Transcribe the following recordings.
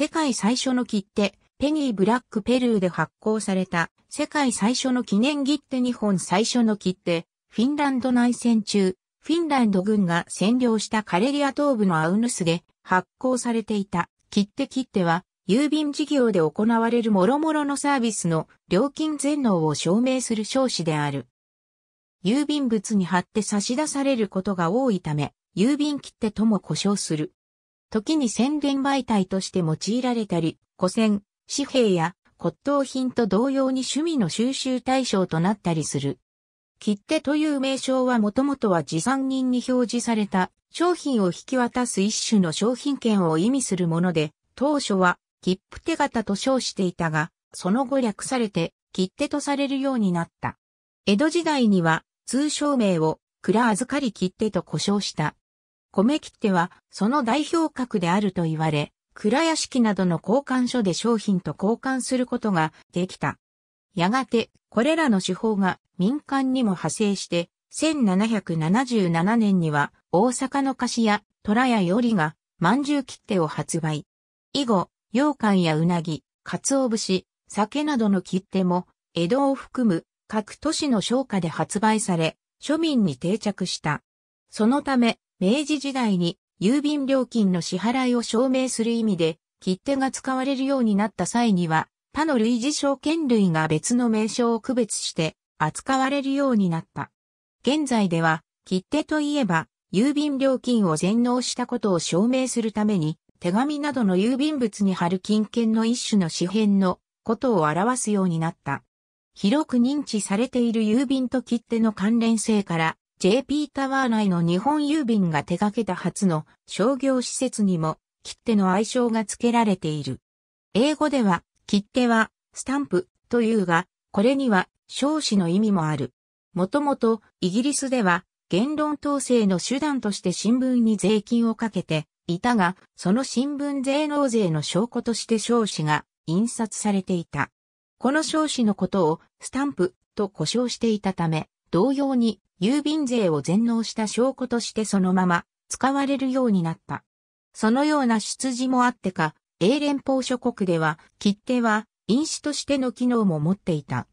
世界最初の切手、ペニーブラックペルーで発行された、世界最初の記念切手日本最初の切手、フィンランド内戦中、フィンランド軍が占領したカレリア東部のアウヌスで発行されていた切手切手は、郵便事業で行われる諸々のサービスの料金全能を証明する証紙である。郵便物に貼って差し出されることが多いため、郵便切手とも呼称する。時に宣伝媒体として用いられたり、古銭、紙幣や骨董品と同様に趣味の収集対象となったりする。切手という名称はもともとは持参人に表示された商品を引き渡す一種の商品券を意味するもので、当初は切符手形と称していたが、その後略されて切手とされるようになった。江戸時代には通称名を蔵預かり切手と呼称した。米切手はその代表格であると言われ、倉屋敷などの交換所で商品と交換することができた。やがて、これらの手法が民間にも派生して、1777年には大阪の菓子屋、虎屋よりが、ゅう切手を発売。以後、羊羹やうなぎ、鰹節、酒などの切手も、江戸を含む各都市の商家で発売され、庶民に定着した。そのため、明治時代に郵便料金の支払いを証明する意味で、切手が使われるようになった際には、他の類似証券類が別の名称を区別して扱われるようになった。現在では、切手といえば、郵便料金を全納したことを証明するために、手紙などの郵便物に貼る金券の一種の紙片のことを表すようになった。広く認知されている郵便と切手の関連性から、JP タワー内の日本郵便が手掛けた初の商業施設にも切手の愛称が付けられている。英語では切手はスタンプというが、これには少子の意味もある。もともとイギリスでは言論統制の手段として新聞に税金をかけていたが、その新聞税納税の証拠として少子が印刷されていた。この少子のことをスタンプと呼称していたため、同様に郵便税を全納した証拠としてそのまま使われるようになった。そのような出自もあってか、英連邦諸国では、切手は印紙としての機能も持っていた。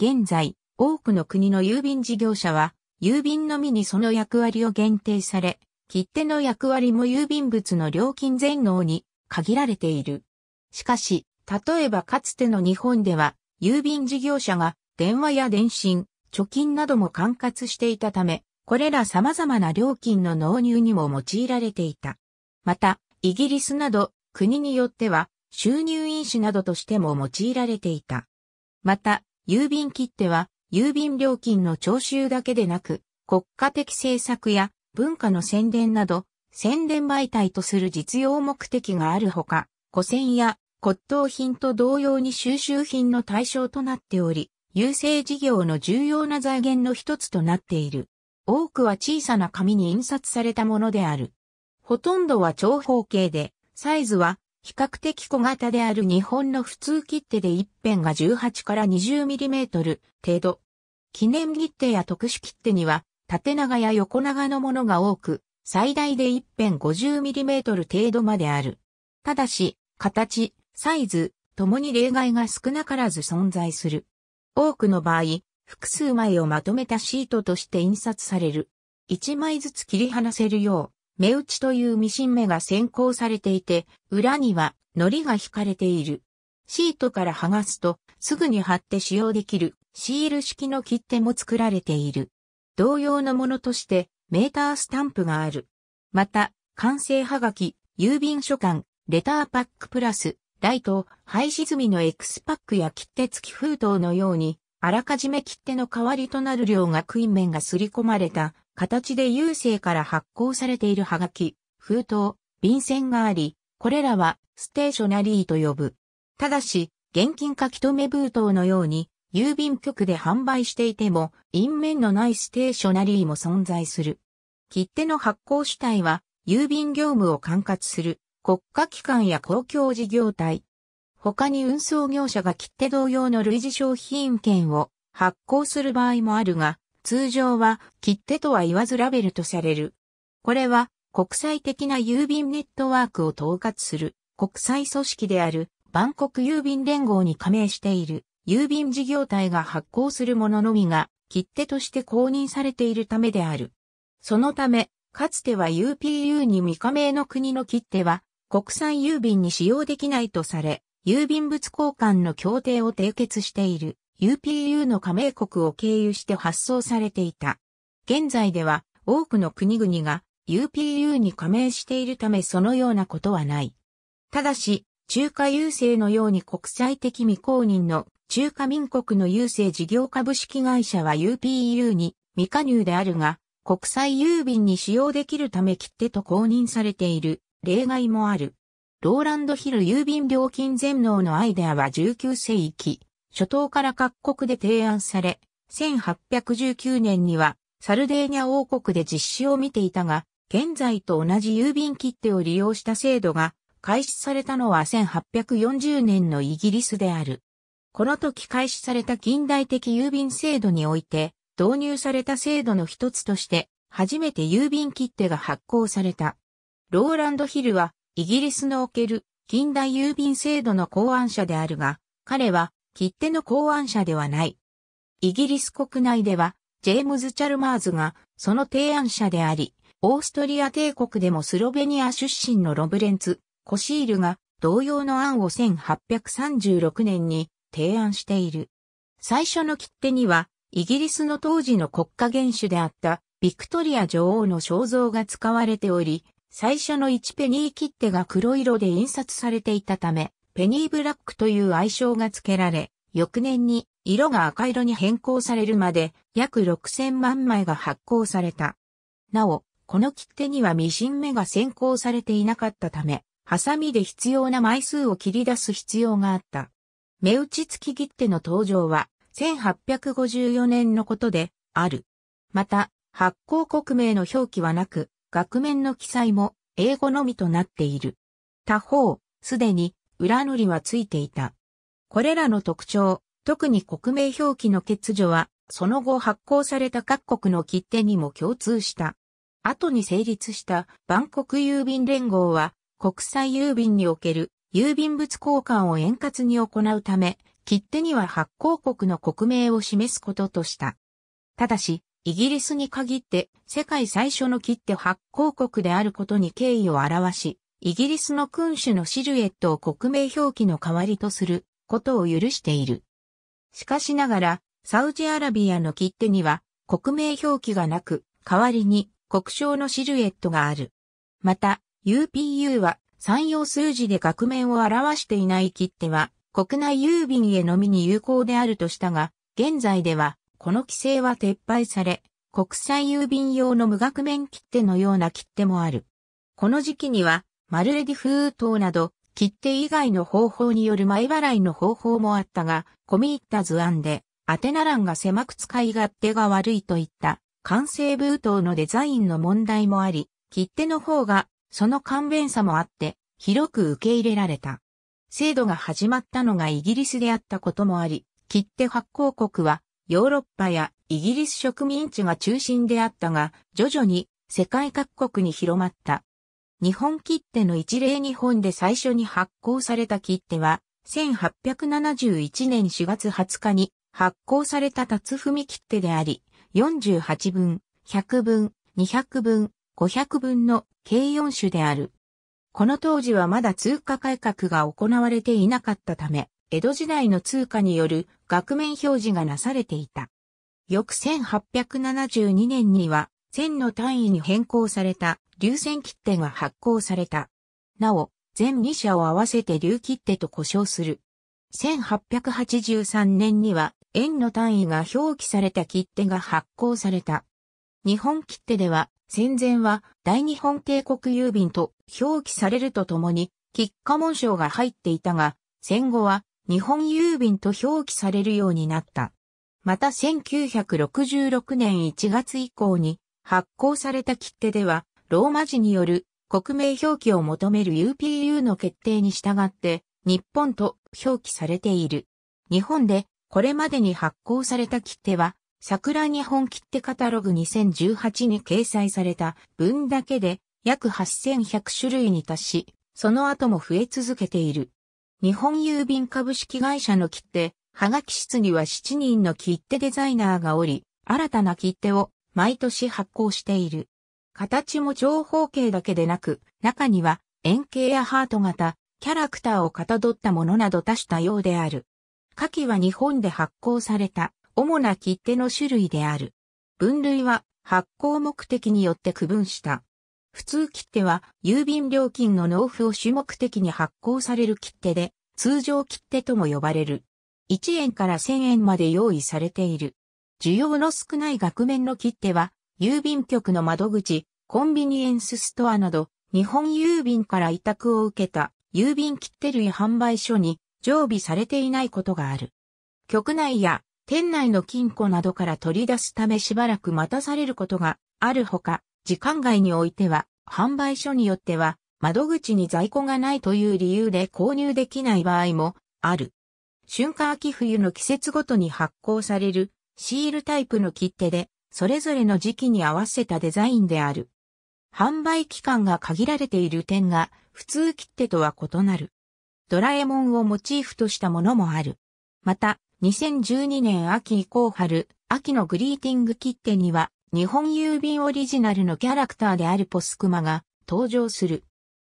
現在、多くの国の郵便事業者は、郵便のみにその役割を限定され、切手の役割も郵便物の料金全納に限られている。しかし、例えばかつての日本では、郵便事業者が電話や電信、貯金なども管轄していたため、これら様々な料金の納入にも用いられていた。また、イギリスなど国によっては収入印紙などとしても用いられていた。また、郵便切手は郵便料金の徴収だけでなく、国家的政策や文化の宣伝など、宣伝媒体とする実用目的があるほか、古銭や骨董品と同様に収集品の対象となっており、郵政事業の重要な財源の一つとなっている。多くは小さな紙に印刷されたものである。ほとんどは長方形で、サイズは比較的小型である日本の普通切手で一辺が18から2 0トル程度。記念切手や特殊切手には縦長や横長のものが多く、最大で一辺5 0トル程度まである。ただし、形、サイズ、ともに例外が少なからず存在する。多くの場合、複数枚をまとめたシートとして印刷される。1枚ずつ切り離せるよう、目打ちというミシン目が先行されていて、裏には糊が引かれている。シートから剥がすと、すぐに貼って使用できるシール式の切手も作られている。同様のものとして、メータースタンプがある。また、完成はがき、郵便書館、レターパックプラス、ライト、廃止済みの X パックや切手付き封筒のように、あらかじめ切手の代わりとなるイ学院面がすり込まれた形で郵政から発行されているはがき、封筒、便箋があり、これらはステーショナリーと呼ぶ。ただし、現金書き留め封筒のように、郵便局で販売していても、印面のないステーショナリーも存在する。切手の発行主体は、郵便業務を管轄する国家機関や公共事業体。他に運送業者が切手同様の類似商品券を発行する場合もあるが、通常は切手とは言わずラベルとされる。これは国際的な郵便ネットワークを統括する国際組織である万国郵便連合に加盟している郵便事業体が発行するもののみが切手として公認されているためである。そのため、かつては UPU に未加盟の国の切手は国際郵便に使用できないとされ、郵便物交換の協定を締結している UPU の加盟国を経由して発送されていた。現在では多くの国々が UPU に加盟しているためそのようなことはない。ただし、中華郵政のように国際的未公認の中華民国の郵政事業株式会社は UPU に未加入であるが、国際郵便に使用できるため切手と公認されている例外もある。ローランドヒル郵便料金全能のアイデアは19世紀、初頭から各国で提案され、1819年にはサルデーニャ王国で実施を見ていたが、現在と同じ郵便切手を利用した制度が開始されたのは1840年のイギリスである。この時開始された近代的郵便制度において、導入された制度の一つとして、初めて郵便切手が発行された。ローランド・ヒルは、イギリスのおける近代郵便制度の考案者であるが、彼は、切手の考案者ではない。イギリス国内では、ジェームズ・チャルマーズが、その提案者であり、オーストリア帝国でもスロベニア出身のロブレンツ、コシールが、同様の案を1836年に提案している。最初の切手には、イギリスの当時の国家元首であったビクトリア女王の肖像が使われており、最初の1ペニー切手が黒色で印刷されていたため、ペニーブラックという愛称が付けられ、翌年に色が赤色に変更されるまで約6000万枚が発行された。なお、この切手にはミシン目が先行されていなかったため、ハサミで必要な枚数を切り出す必要があった。目打ち付き切手の登場は1854年のことである。また、発行国名の表記はなく、額面の記載も英語のみとなっている。他方、すでに裏塗りはついていた。これらの特徴、特に国名表記の欠如は、その後発行された各国の切手にも共通した。後に成立した万国郵便連合は、国際郵便における郵便物交換を円滑に行うため、切手には発行国の国名を示すこととした。ただし、イギリスに限って世界最初の切手発行国であることに敬意を表し、イギリスの君主のシルエットを国名表記の代わりとすることを許している。しかしながら、サウジアラビアの切手には国名表記がなく、代わりに国章のシルエットがある。また、UPU は産用数字で額面を表していない切手は国内郵便へのみに有効であるとしたが、現在ではこの規制は撤廃され、国際郵便用の無額面切手のような切手もある。この時期には、マルレディ封筒など、切手以外の方法による前払いの方法もあったが、込み入った図案で、宛名欄が狭く使い勝手が悪いといった、完成封筒のデザインの問題もあり、切手の方が、その勘弁さもあって、広く受け入れられた。制度が始まったのがイギリスであったこともあり、切手発行国はヨーロッパやイギリス植民地が中心であったが、徐々に世界各国に広まった。日本切手の一例日本で最初に発行された切手は、1871年4月20日に発行された辰踏切手であり、48分、100分、200分、500分の計4種である。この当時はまだ通貨改革が行われていなかったため、江戸時代の通貨による額面表示がなされていた。翌1872年には、千の単位に変更された、流線切手が発行された。なお、全2社を合わせて流切手と呼称する。1883年には、円の単位が表記された切手が発行された。日本切手では、戦前は大日本帝国郵便と表記されるとともに、喫下紋章が入っていたが、戦後は日本郵便と表記されるようになった。また1966年1月以降に発行された切手では、ローマ字による国名表記を求める UPU の決定に従って、日本と表記されている。日本でこれまでに発行された切手は、桜日本切手カタログ2018に掲載された分だけで約8100種類に達し、その後も増え続けている。日本郵便株式会社の切手、はがき室には7人の切手デザイナーがおり、新たな切手を毎年発行している。形も長方形だけでなく、中には円形やハート型、キャラクターをかたどったものなど多種多様である。下記は日本で発行された主な切手の種類である。分類は発行目的によって区分した。普通切手は郵便料金の納付を主目的に発行される切手で、通常切手とも呼ばれる。1円から1000円まで用意されている。需要の少ない額面の切手は、郵便局の窓口、コンビニエンスストアなど、日本郵便から委託を受けた郵便切手類販売所に常備されていないことがある。局内や店内の金庫などから取り出すためしばらく待たされることがあるほか、時間外においては、販売所によっては、窓口に在庫がないという理由で購入できない場合もある。春夏秋冬の季節ごとに発行されるシールタイプの切手で、それぞれの時期に合わせたデザインである。販売期間が限られている点が普通切手とは異なる。ドラえもんをモチーフとしたものもある。また、2012年秋以降春、秋のグリーティング切手には日本郵便オリジナルのキャラクターであるポスクマが登場する。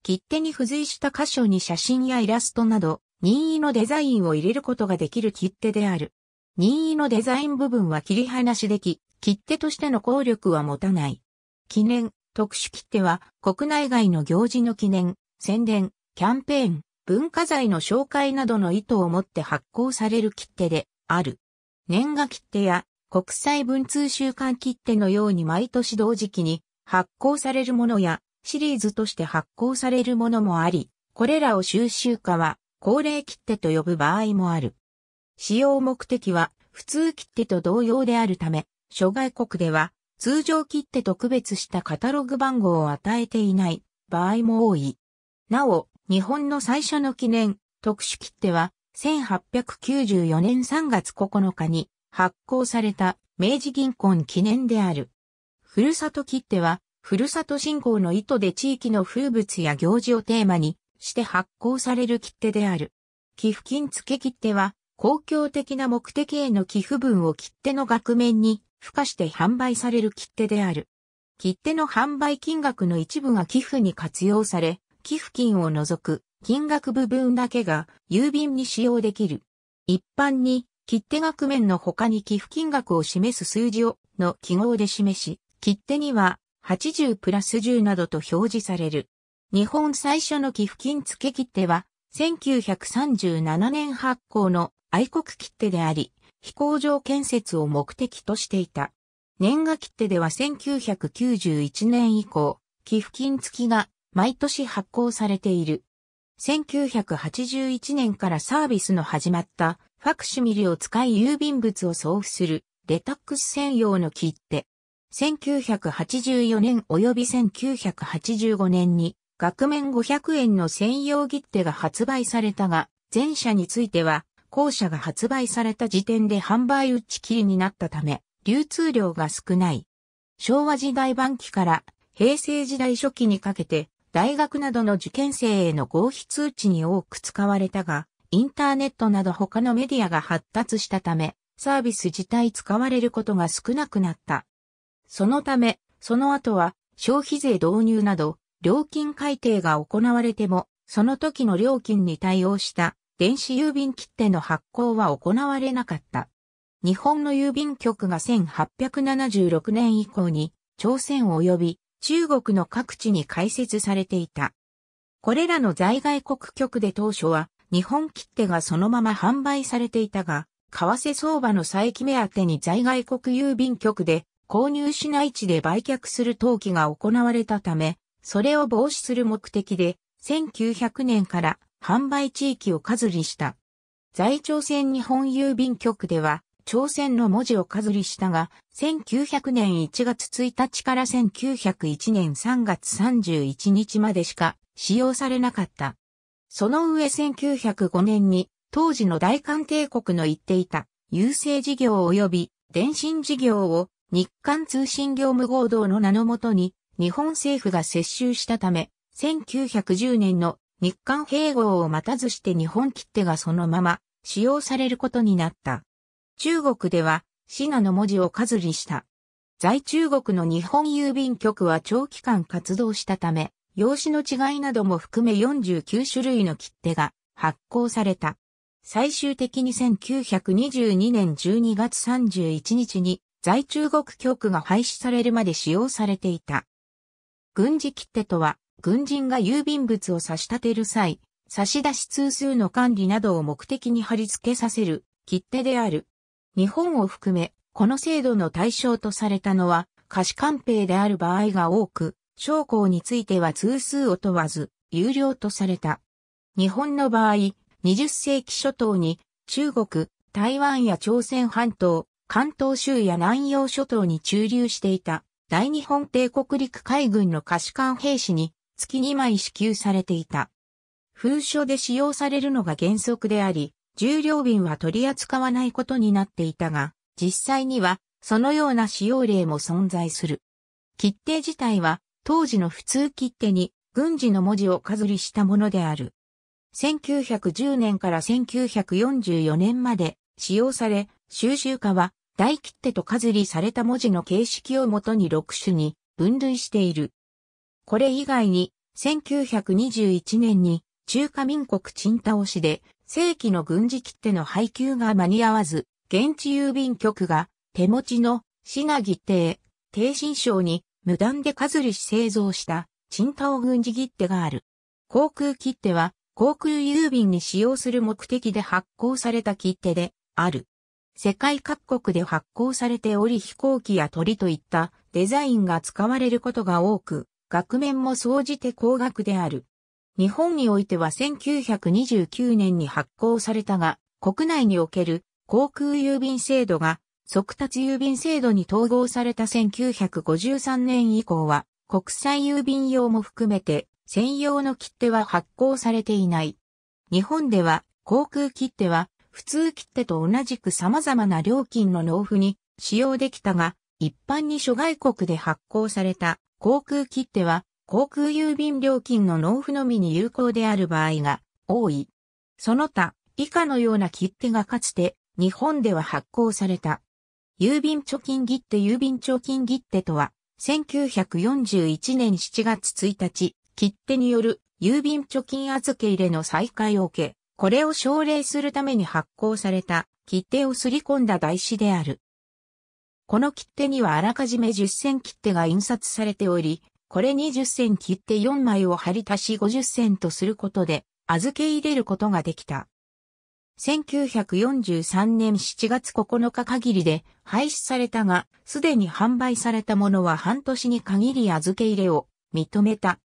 切手に付随した箇所に写真やイラストなど、任意のデザインを入れることができる切手である。任意のデザイン部分は切り離しでき、切手としての効力は持たない。記念、特殊切手は国内外の行事の記念、宣伝、キャンペーン、文化財の紹介などの意図を持って発行される切手である。年賀切手や国際文通週間切手のように毎年同時期に発行されるものやシリーズとして発行されるものもあり、これらを収集家は恒例切手と呼ぶ場合もある。使用目的は普通切手と同様であるため、諸外国では通常切手と区別したカタログ番号を与えていない場合も多い。なお、日本の最初の記念特殊切手は1894年3月9日に発行された明治銀行記念である。ふるさと切手は、ふるさと振興の意図で地域の風物や行事をテーマにして発行される切手である。寄付金付切手は、公共的な目的への寄付分を切手の額面に付加して販売される切手である。切手の販売金額の一部が寄付に活用され、寄付金を除く金額部分だけが郵便に使用できる。一般に切手額面の他に寄付金額を示す数字をの記号で示し、切手には80プラス10などと表示される。日本最初の寄付金付切手は、1937年発行の愛国切手であり、飛行場建設を目的としていた。年賀切手では1991年以降、寄付金付きが毎年発行されている。1981年からサービスの始まったファクシュミルを使い郵便物を送付する、レタックス専用の切手。1984年及び1985年に、額面500円の専用切手が発売されたが、前者については、後者が発売された時点で販売打ち切りになったため、流通量が少ない。昭和時代晩期から平成時代初期にかけて、大学などの受験生への合否通知に多く使われたが、インターネットなど他のメディアが発達したため、サービス自体使われることが少なくなった。そのため、その後は消費税導入など料金改定が行われても、その時の料金に対応した電子郵便切手の発行は行われなかった。日本の郵便局が1876年以降に朝鮮及び中国の各地に開設されていた。これらの在外国局で当初は日本切手がそのまま販売されていたが、為替相場の再起目当てに在外国郵便局で購入しない地で売却する登記が行われたため、それを防止する目的で、1900年から販売地域を数理した。在朝鮮日本郵便局では、朝鮮の文字を数理したが、1900年1月1日から1901年3月31日までしか使用されなかった。その上1905年に当時の大韓帝国の言っていた郵政事業及び電信事業を日韓通信業務合同の名のもとに日本政府が接収したため、1910年の日韓併合を待たずして日本切手がそのまま使用されることになった。中国では、シナの文字を数にした。在中国の日本郵便局は長期間活動したため、用紙の違いなども含め49種類の切手が発行された。最終的に1922年12月31日に在中国局が廃止されるまで使用されていた。軍事切手とは、軍人が郵便物を差し立てる際、差し出し通数の管理などを目的に貼り付けさせる切手である。日本を含め、この制度の対象とされたのは、貸し官兵である場合が多く、将校については通数を問わず、有料とされた。日本の場合、20世紀初頭に中国、台湾や朝鮮半島、関東州や南洋諸島に駐留していた大日本帝国陸海軍の可視艦兵士に月2枚支給されていた。封書で使用されるのが原則であり、重量便は取り扱わないことになっていたが、実際にはそのような使用例も存在する。切手自体は当時の普通切手に軍事の文字を飾りしたものである。1910年から1944年まで使用され、収集家は大切手と飾りされた文字の形式をもとに6種に分類している。これ以外に、1921年に中華民国陳倒しで正規の軍事切手の配給が間に合わず、現地郵便局が手持ちの品切手、低新賞に無断で数るし製造した、陳太を軍事切手がある。航空切手は、航空郵便に使用する目的で発行された切手である。世界各国で発行されており飛行機や鳥といったデザインが使われることが多く、額面も総じて高額である。日本においては1929年に発行されたが、国内における航空郵便制度が即達郵便制度に統合された1953年以降は、国際郵便用も含めて、専用の切手は発行されていない。日本では、航空切手は、普通切手と同じく様々な料金の納付に使用できたが、一般に諸外国で発行された航空切手は、航空郵便料金の納付のみに有効である場合が多い。その他、以下のような切手がかつて日本では発行された。郵便貯金切手郵便貯金切手とは、1941年7月1日、切手による郵便貯金預け入れの再開を受け、これを奨励するために発行された切手をすり込んだ台紙である。この切手にはあらかじめ10銭切手が印刷されており、これに10銭切手4枚を貼り足し50銭とすることで預け入れることができた。1943年7月9日限りで廃止されたが、すでに販売されたものは半年に限り預け入れを認めた。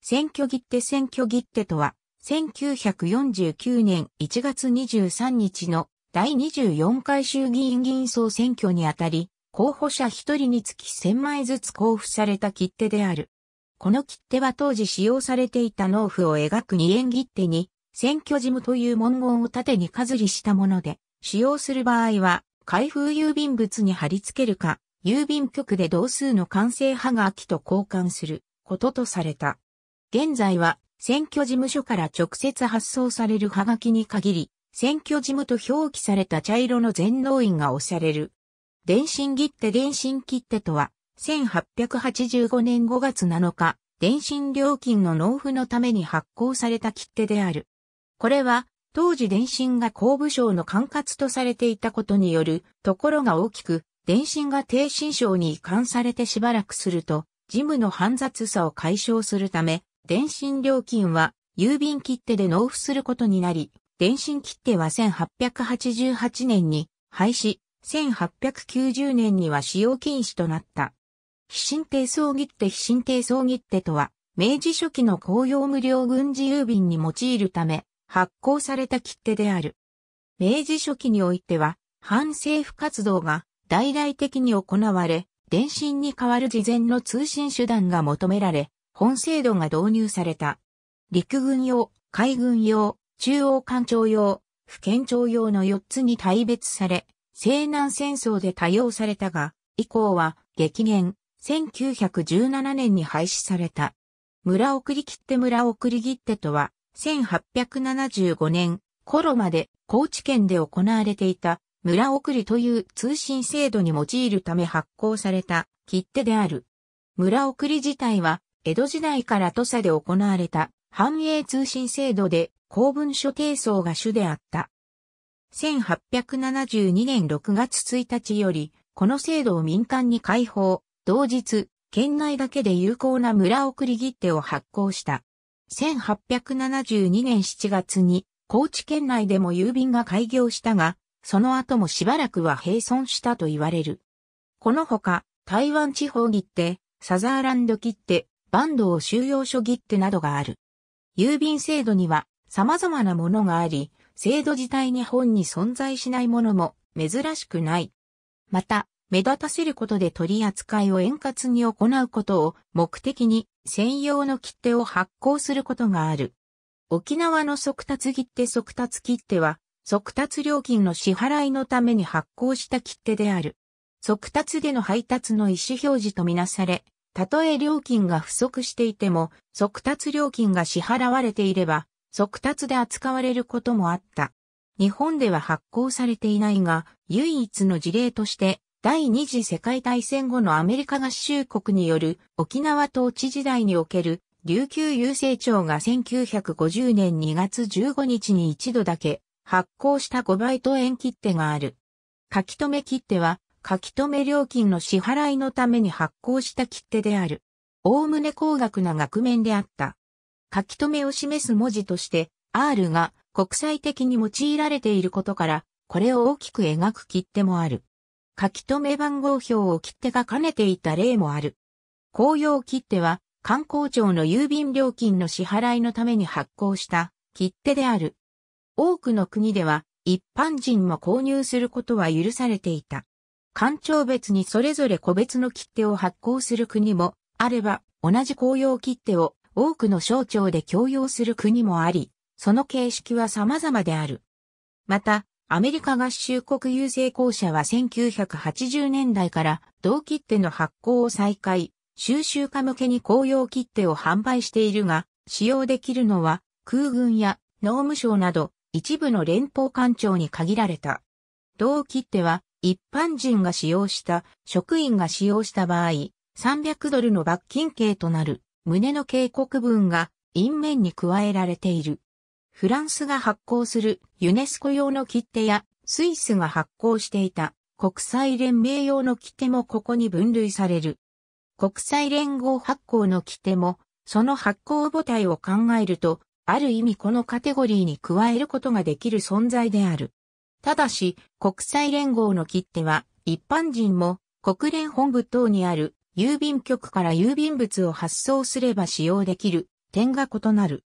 選挙切手選挙切手とは、1949年1月23日の第24回衆議院議員総選挙にあたり、候補者1人につき1000枚ずつ交付された切手である。この切手は当時使用されていた農夫を描く2円切手に選挙事務という文言を縦にずりしたもので、使用する場合は、開封郵便物に貼り付けるか、郵便局で同数の完成はがきと交換することとされた。現在は、選挙事務所から直接発送されるはがきに限り、選挙事務と表記された茶色の全能印が押される。電信切手電信切手とは、1885年5月7日、電信料金の納付のために発行された切手である。これは、当時電信が工部省の管轄とされていたことによる、ところが大きく、電信が低信省に移管されてしばらくすると、事務の煩雑さを解消するため、電信料金は郵便切手で納付することになり、電信切手は1888年に廃止、1890年には使用禁止となった。非神定葬切手非神定葬切手とは、明治初期の公用無料軍事郵便に用いるため、発行された切手である。明治初期においては、反政府活動が大々的に行われ、電信に代わる事前の通信手段が求められ、本制度が導入された。陸軍用、海軍用、中央官庁用、府県庁用の4つに大別され、西南戦争で多用されたが、以降は激減、1917年に廃止された。村送り切手村送り切手とは、1875年頃まで高知県で行われていた村送りという通信制度に用いるため発行された切手である。村送り自体は江戸時代から土佐で行われた繁栄通信制度で公文書提送が主であった。1872年6月1日より、この制度を民間に開放、同日、県内だけで有効な村送り切手を発行した。1872年7月に高知県内でも郵便が開業したが、その後もしばらくは閉村したと言われる。このほか、台湾地方切手、サザーランド切手、バンドを収容所切手などがある。郵便制度には様々なものがあり、制度自体に本に存在しないものも珍しくない。また、目立たせることで取り扱いを円滑に行うことを目的に専用の切手を発行することがある。沖縄の速達切手速達切手は、速達料金の支払いのために発行した切手である。速達での配達の意思表示とみなされ、たとえ料金が不足していても、速達料金が支払われていれば、速達で扱われることもあった。日本では発行されていないが、唯一の事例として、第二次世界大戦後のアメリカ合衆国による沖縄統治時代における琉球郵政庁が1950年2月15日に一度だけ発行した5倍と円切手がある。書き留め切手は書き留め料金の支払いのために発行した切手である。おおむね高額な額面であった。書き留めを示す文字として R が国際的に用いられていることから、これを大きく描く切手もある。書き留め番号表を切手が兼ねていた例もある。公用切手は、観光庁の郵便料金の支払いのために発行した切手である。多くの国では、一般人も購入することは許されていた。官庁別にそれぞれ個別の切手を発行する国もあれば、同じ公用切手を多くの省庁で共用する国もあり、その形式は様々である。また、アメリカ合衆国郵政公社は1980年代から同切手の発行を再開、収集家向けに公用切手を販売しているが、使用できるのは空軍や農務省など一部の連邦官庁に限られた。同切手は一般人が使用した、職員が使用した場合、300ドルの罰金刑となる、胸の警告文が、因面に加えられている。フランスが発行するユネスコ用の切手やスイスが発行していた国際連盟用の切手もここに分類される。国際連合発行の切手もその発行母体を考えるとある意味このカテゴリーに加えることができる存在である。ただし、国際連合の切手は、一般人も国連本部等にある郵便局から郵便物を発送すれば使用できる点が異なる。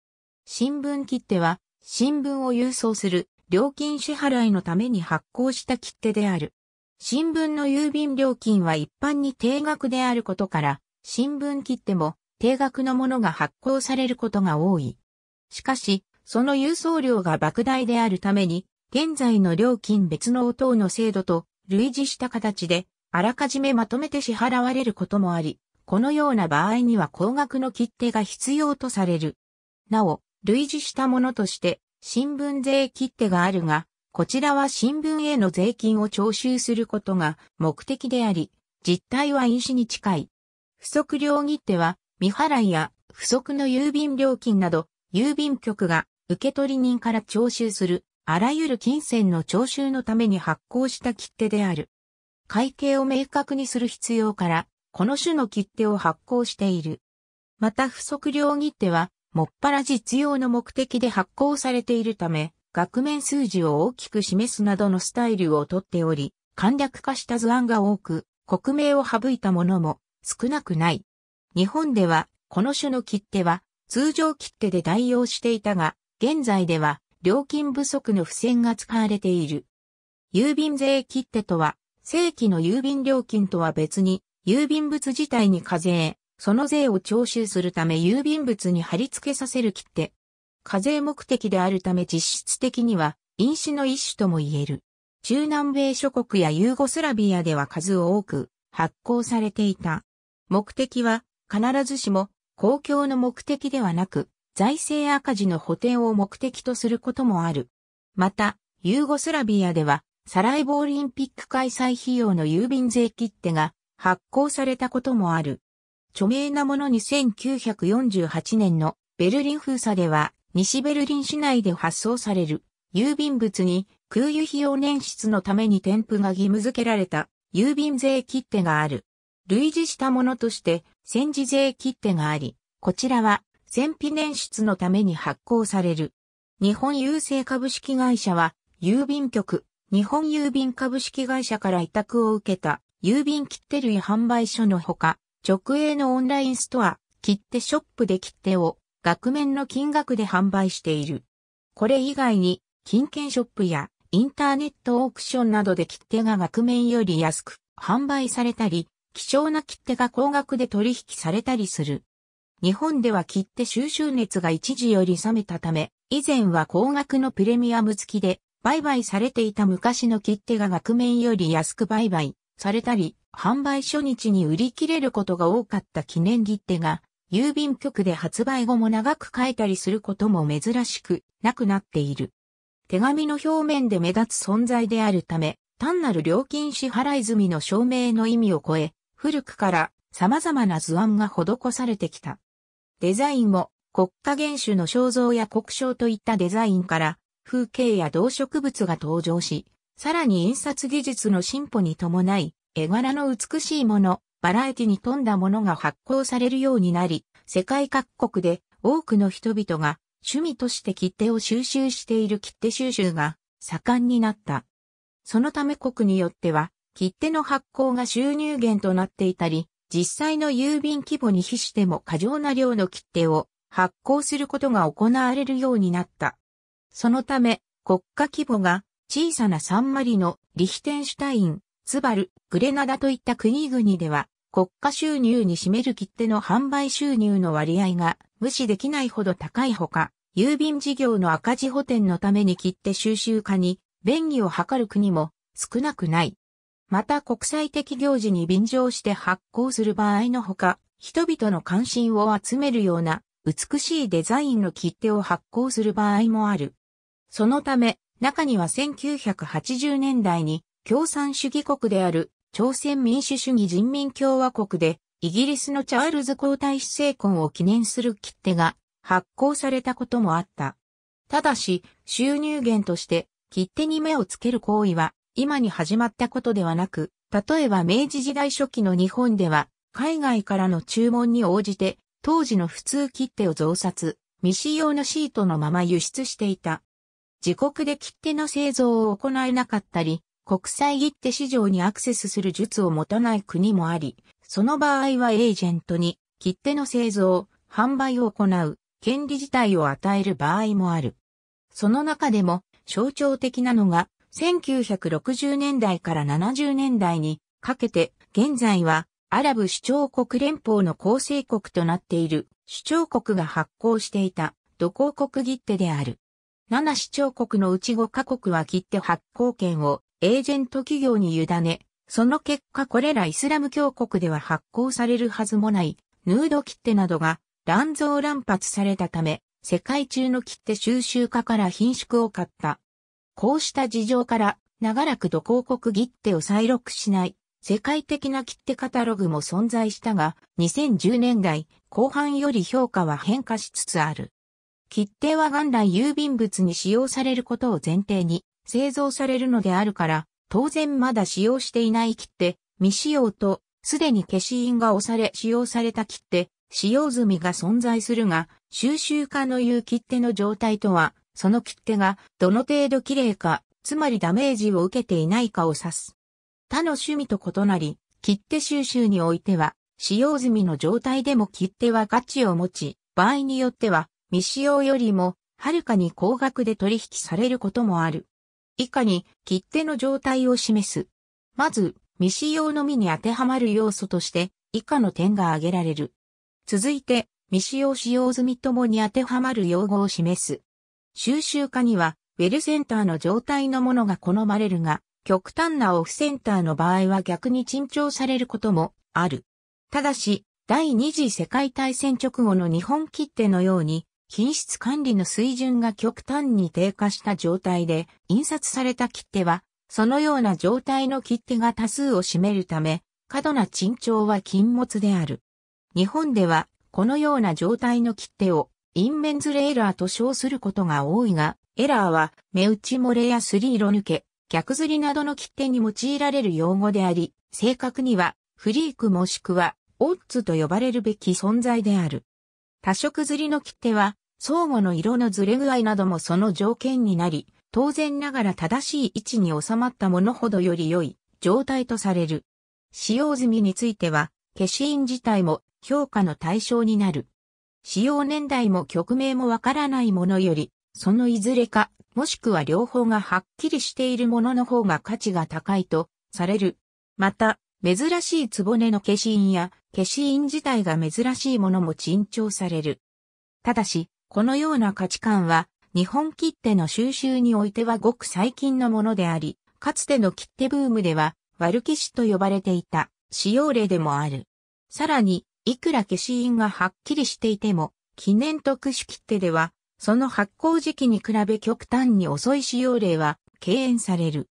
新聞切手は、新聞を郵送する料金支払いのために発行した切手である。新聞の郵便料金は一般に定額であることから、新聞切手も定額のものが発行されることが多い。しかし、その郵送料が莫大であるために、現在の料金別の等の制度と類似した形で、あらかじめまとめて支払われることもあり、このような場合には高額の切手が必要とされる。なお、類似したものとして、新聞税切手があるが、こちらは新聞への税金を徴収することが目的であり、実態は因子に近い。不足料切手は、未払いや不足の郵便料金など、郵便局が受取人から徴収する、あらゆる金銭の徴収のために発行した切手である。会計を明確にする必要から、この種の切手を発行している。また不足料切手は、もっぱら実用の目的で発行されているため、額面数字を大きく示すなどのスタイルをとっており、簡略化した図案が多く、国名を省いたものも少なくない。日本では、この種の切手は、通常切手で代用していたが、現在では、料金不足の付箋が使われている。郵便税切手とは、正規の郵便料金とは別に、郵便物自体に課税、その税を徴収するため郵便物に貼り付けさせる切手。課税目的であるため実質的には飲酒の一種とも言える。中南米諸国やユーゴスラビアでは数多く発行されていた。目的は必ずしも公共の目的ではなく財政赤字の補填を目的とすることもある。また、ユーゴスラビアではサライボオリンピック開催費用の郵便税切手が発行されたこともある。著名なものに1948年のベルリン封鎖では、西ベルリン市内で発送される郵便物に空輸費用捻出のために添付が義務付けられた郵便税切手がある。類似したものとして戦時税切手があり、こちらは戦費捻出のために発行される。日本郵政株式会社は郵便局、日本郵便株式会社から委託を受けた郵便切手類販売所のほか、直営のオンラインストア、切手ショップで切手を額面の金額で販売している。これ以外に、金券ショップやインターネットオークションなどで切手が額面より安く販売されたり、貴重な切手が高額で取引されたりする。日本では切手収集熱が一時より冷めたため、以前は高額のプレミアム付きで売買されていた昔の切手が額面より安く売買されたり、販売初日に売り切れることが多かった記念切手が、郵便局で発売後も長く書いたりすることも珍しくなくなっている。手紙の表面で目立つ存在であるため、単なる料金支払い済みの証明の意味を超え、古くから様々な図案が施されてきた。デザインも国家元首の肖像や国章といったデザインから風景や動植物が登場し、さらに印刷技術の進歩に伴い、絵柄の美しいもの、バラエティに富んだものが発行されるようになり、世界各国で多くの人々が趣味として切手を収集している切手収集が盛んになった。そのため国によっては、切手の発行が収入源となっていたり、実際の郵便規模に比しても過剰な量の切手を発行することが行われるようになった。そのため、国家規模が小さなサンマリノ、リヒテンシュタイン、ツバル、グレナダといった国々では、国家収入に占める切手の販売収入の割合が無視できないほど高いほか、郵便事業の赤字補填のために切手収集化に便宜を図る国も少なくない。また国際的行事に便乗して発行する場合のほか、人々の関心を集めるような美しいデザインの切手を発行する場合もある。そのため、中には1980年代に共産主義国である朝鮮民主主義人民共和国でイギリスのチャールズ皇太子成婚を記念する切手が発行されたこともあった。ただし、収入源として切手に目をつける行為は今に始まったことではなく、例えば明治時代初期の日本では海外からの注文に応じて当時の普通切手を増刷、未使用のシートのまま輸出していた。自国で切手の製造を行えなかったり、国際切手市場にアクセスする術を持たない国もあり、その場合はエージェントに切手の製造、販売を行う、権利自体を与える場合もある。その中でも象徴的なのが、1960年代から70年代にかけて、現在はアラブ首長国連邦の構成国となっている首長国が発行していた土工国切手である。7市長国のうち5カ国は切手発行権をエージェント企業に委ね、その結果これらイスラム教国では発行されるはずもないヌード切手などが乱造乱発されたため、世界中の切手収集家から品縮を買った。こうした事情から、長らく土広告切手を再録しない、世界的な切手カタログも存在したが、2010年代後半より評価は変化しつつある。切手は元来郵便物に使用されることを前提に製造されるのであるから、当然まだ使用していない切手、未使用と、すでに消印が押され使用された切手、使用済みが存在するが、収集家の言う切手の状態とは、その切手がどの程度綺麗か、つまりダメージを受けていないかを指す。他の趣味と異なり、切手収集においては、使用済みの状態でも切手は価値を持ち、場合によっては未使用よりも、はるかに高額で取引されることもある。以下に、切手の状態を示す。まず、未使用のみに当てはまる要素として、以下の点が挙げられる。続いて、未使用使用済みともに当てはまる用語を示す。収集家には、ウェルセンターの状態のものが好まれるが、極端なオフセンターの場合は逆に珍重されることもある。ただし、第二次世界大戦直後の日本切手のように、品質管理の水準が極端に低下した状態で、印刷された切手は、そのような状態の切手が多数を占めるため、過度な珍重は禁物である。日本では、このような状態の切手を、インメンズレエラーと称することが多いが、エラーは、目打ち漏れやすり色抜け、逆ずりなどの切手に用いられる用語であり、正確には、フリークもしくは、オッズと呼ばれるべき存在である。多色刷りの切手は、相互の色のずれ具合などもその条件になり、当然ながら正しい位置に収まったものほどより良い状態とされる。使用済みについては、消印自体も評価の対象になる。使用年代も曲名もわからないものより、そのいずれか、もしくは両方がはっきりしているものの方が価値が高いとされる。また、珍しい壺根の消印や、消印自体が珍しいものも珍重される。ただし、このような価値観は、日本切手の収集においてはごく最近のものであり、かつての切手ブームでは、悪消しと呼ばれていた、使用例でもある。さらに、いくら消印がはっきりしていても、記念特殊切手では、その発行時期に比べ極端に遅い使用例は敬遠される。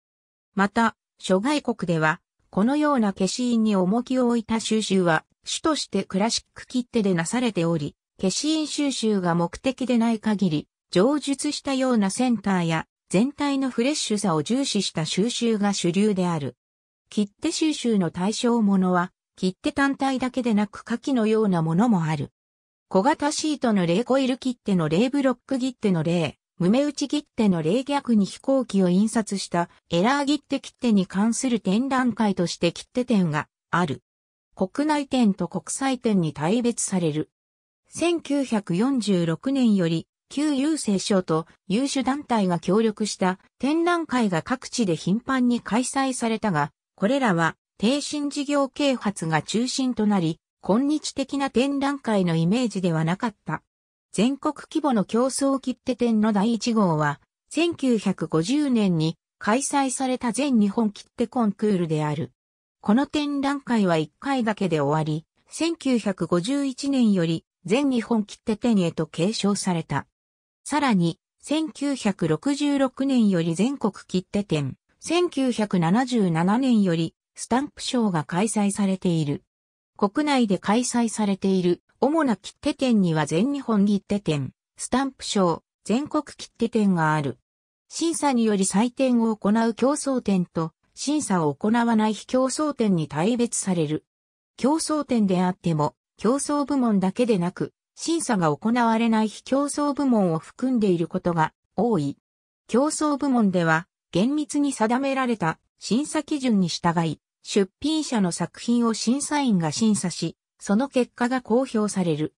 また、諸外国ではこのような消印に重きを置いた収集は、主としてクラシック切手でなされており、消印収集が目的でない限り、上述したようなセンターや全体のフレッシュさを重視した収集が主流である。切手収集の対象ものは、切手単体だけでなく下記のようなものもある。小型シートの例コイル切手の例ブロック切手の例、無目打ち切手の冷逆に飛行機を印刷したエラー切手切手に関する展覧会として切手展がある。国内展と国際展に大別される。1946年より旧郵政省と有種団体が協力した展覧会が各地で頻繁に開催されたが、これらは低進事業啓発が中心となり、今日的な展覧会のイメージではなかった。全国規模の競争切手展の第1号は、1950年に開催された全日本切手コンクールである。この展覧会は1回だけで終わり、1951年より全日本切手展へと継承された。さらに、1966年より全国切手展、1977年よりスタンプ賞が開催されている。国内で開催されている主な切手店には全日本切手店、スタンプ賞、全国切手店がある。審査により採点を行う競争店と、審査を行わない非競争店に大別される。競争店であっても、競争部門だけでなく、審査が行われない非競争部門を含んでいることが多い。競争部門では、厳密に定められた審査基準に従い、出品者の作品を審査員が審査し、その結果が公表される。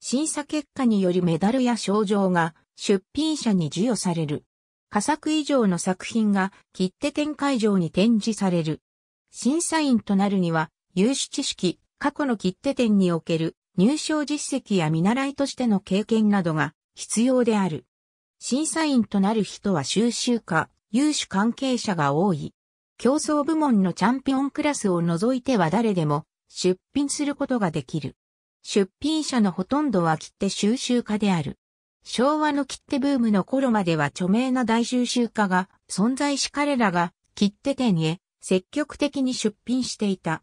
審査結果によりメダルや賞状が出品者に授与される。佳作以上の作品が切手展開場に展示される。審査員となるには、有志知識、過去の切手展における入賞実績や見習いとしての経験などが必要である。審査員となる人は収集家、有志関係者が多い。競争部門のチャンピオンクラスを除いては誰でも出品することができる。出品者のほとんどは切手収集家である。昭和の切手ブームの頃までは著名な大収集家が存在し彼らが切手店へ積極的に出品していた。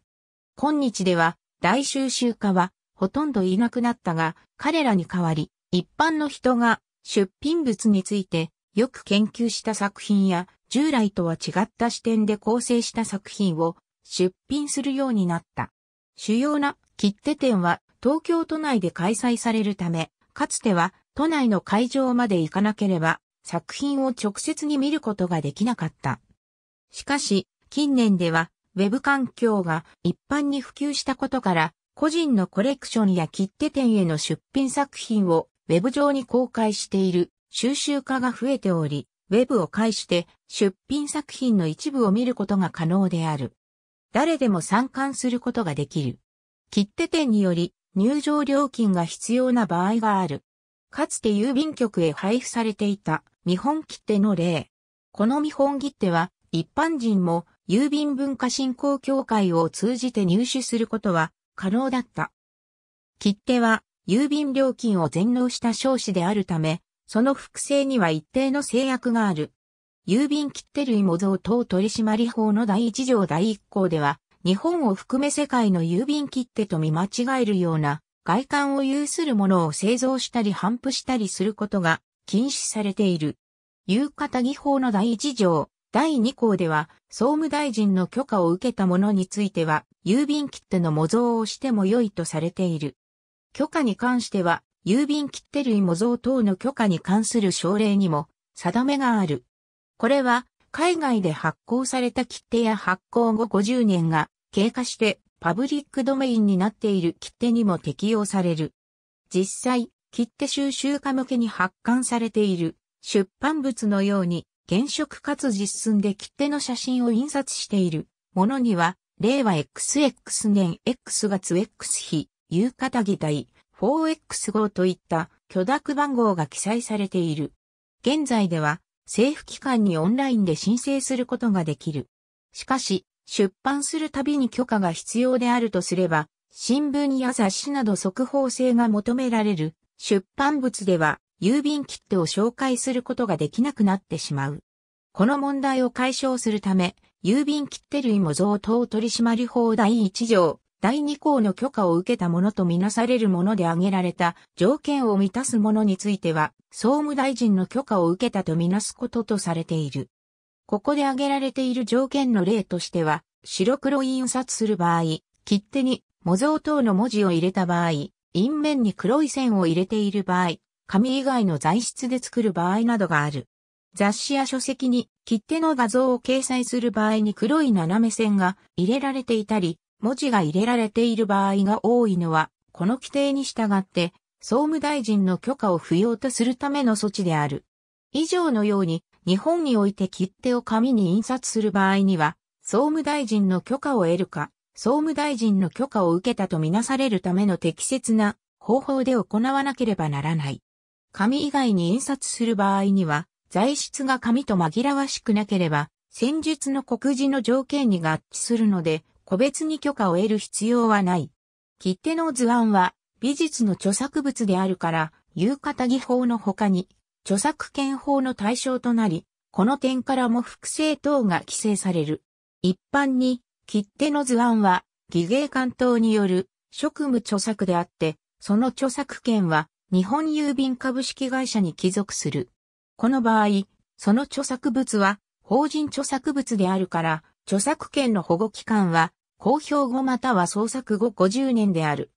今日では大収集家はほとんどいなくなったが彼らに代わり一般の人が出品物についてよく研究した作品や従来とは違った視点で構成した作品を出品するようになった。主要な切手展は東京都内で開催されるため、かつては都内の会場まで行かなければ作品を直接に見ることができなかった。しかし、近年ではウェブ環境が一般に普及したことから、個人のコレクションや切手店への出品作品をウェブ上に公開している収集家が増えており、ウェブを介して出品作品の一部を見ることが可能である。誰でも参観することができる。切手店により入場料金が必要な場合がある。かつて郵便局へ配布されていた見本切手の例。この見本切手は一般人も郵便文化振興協会を通じて入手することは可能だった。切手は郵便料金を全納した証紙であるため、その複製には一定の制約がある。郵便切手類模造等取締法の第1条第1項では、日本を含め世界の郵便切手と見間違えるような外観を有するものを製造したり反布したりすることが禁止されている。有方技法の第1条、第2項では、総務大臣の許可を受けたものについては、郵便切手の模造をしても良いとされている。許可に関しては、郵便切手類模造等の許可に関する省令にも定めがある。これは海外で発行された切手や発行後50年が経過してパブリックドメインになっている切手にも適用される。実際、切手収集家向けに発刊されている出版物のように原色かつ実寸で切手の写真を印刷しているものには、令和 XX 年 X 月 X 日、夕方議題 4X 号といった許諾番号が記載されている。現在では政府機関にオンラインで申請することができる。しかし、出版するたびに許可が必要であるとすれば、新聞や雑誌など速報性が求められる出版物では郵便切手を紹介することができなくなってしまう。この問題を解消するため、郵便切手類も贈答取締法第1条第2項の許可を受けたものとみなされるもので挙げられた条件を満たすものについては、総務大臣の許可を受けたとみなすこととされている。ここで挙げられている条件の例としては、白黒印刷する場合、切手に模造等の文字を入れた場合、印面に黒い線を入れている場合、紙以外の材質で作る場合などがある。雑誌や書籍に切手の画像を掲載する場合に黒い斜め線が入れられていたり、文字が入れられている場合が多いのは、この規定に従って、総務大臣の許可を不要とするための措置である。以上のように、日本において切手を紙に印刷する場合には、総務大臣の許可を得るか、総務大臣の許可を受けたとみなされるための適切な方法で行わなければならない。紙以外に印刷する場合には、材質が紙と紛らわしくなければ、戦術の告示の条件に合致するので、個別に許可を得る必要はない。切手の図案は美術の著作物であるから、有形技法の他に、著作権法の対象となり、この点からも複製等が規制される。一般に、切手の図案は、技芸官等による職務著作であって、その著作権は、日本郵便株式会社に帰属する。この場合、その著作物は、法人著作物であるから、著作権の保護期間は、公表後または創作後50年である。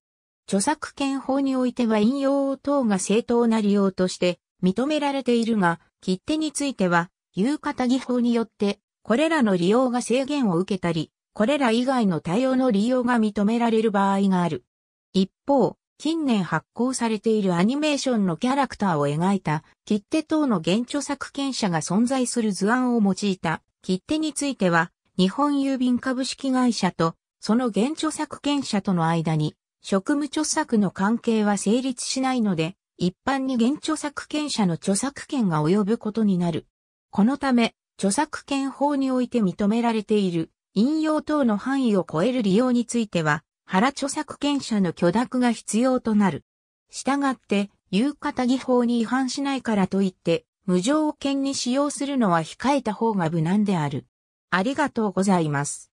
著作権法においては引用等が正当な利用として認められているが、切手については、有価技法によって、これらの利用が制限を受けたり、これら以外の多様の利用が認められる場合がある。一方、近年発行されているアニメーションのキャラクターを描いた切手等の原著作権者が存在する図案を用いた切手については日本郵便株式会社とその現著作権者との間に職務著作の関係は成立しないので、一般に現著作権者の著作権が及ぶことになる。このため、著作権法において認められている引用等の範囲を超える利用については、原著作権者の許諾が必要となる。したがって、有価技法に違反しないからといって、無条件に使用するのは控えた方が無難である。ありがとうございます。